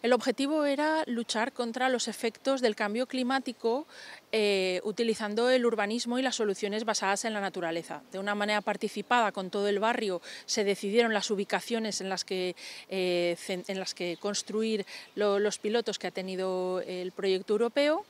El objetivo era luchar contra los efectos del cambio climático eh, utilizando el urbanismo y las soluciones basadas en la naturaleza. De una manera participada con todo el barrio se decidieron las ubicaciones en las que, eh, en las que construir los pilotos que ha tenido el proyecto europeo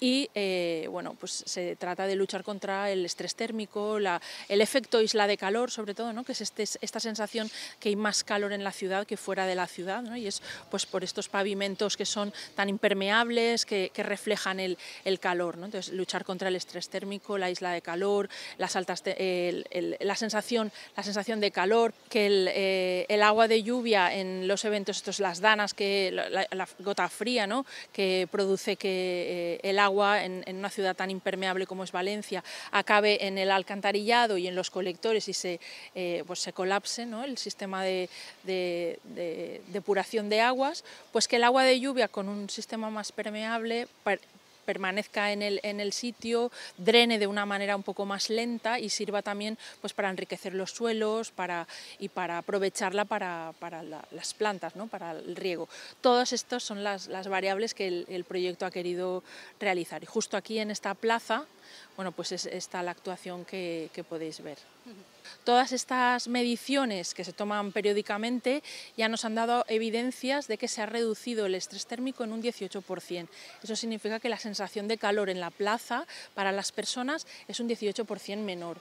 y eh, bueno, pues se trata de luchar contra el estrés térmico, la, el efecto isla de calor sobre todo, ¿no? que es este, esta sensación que hay más calor en la ciudad que fuera de la ciudad ¿no? y es pues por estos pavimentos que son tan impermeables que, reflejan el, calor, entonces luchar contra el estrés térmico, la isla de calor, las altas la, sensación, la sensación de calor, que eh, el, agua de lluvia en los eventos, estos, las danas, que la, gota fría ¿no? que produce que eh, el agua agua en, una ciudad tan impermeable como es Valencia acabe en el alcantarillado y en los colectores y se, eh, pues se colapse el sistema de, de, depuración de aguas, pues que el agua de lluvia con un sistema más permeable permanezca en el, en el sitio, drene de una manera un poco más lenta y sirva también pues, para enriquecer los suelos para, y para aprovecharla para, las plantas, ¿no? para el riego. Todas estas son las, variables que el, proyecto ha querido realizar. Y justo aquí en esta plaza, bueno, pues está la actuación que podéis ver todas estas mediciones que se toman periódicamente ya nos han dado evidencias de que se ha reducido el estrés térmico en un 18%. Eso significa que la sensación de calor en la plaza para las personas es un 18% menor.